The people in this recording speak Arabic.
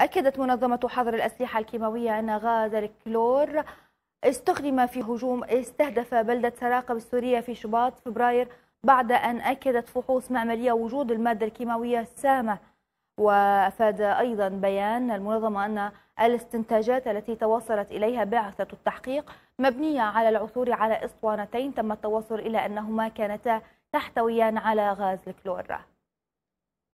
أكدت منظمة حظر الأسلحة الكيماوية أن غاز الكلور استخدم في هجوم استهدف بلدة سراقب السورية في شباط فبراير بعد أن أكدت فحوص معملية وجود المادة الكيماوية السامة وأفاد أيضا بيان المنظمة أن الاستنتاجات التي توصلت إليها بعثة التحقيق مبنية على العثور على إسطوانتين تم التوصل إلى أنهما كانتا تحتويان على غاز الكلور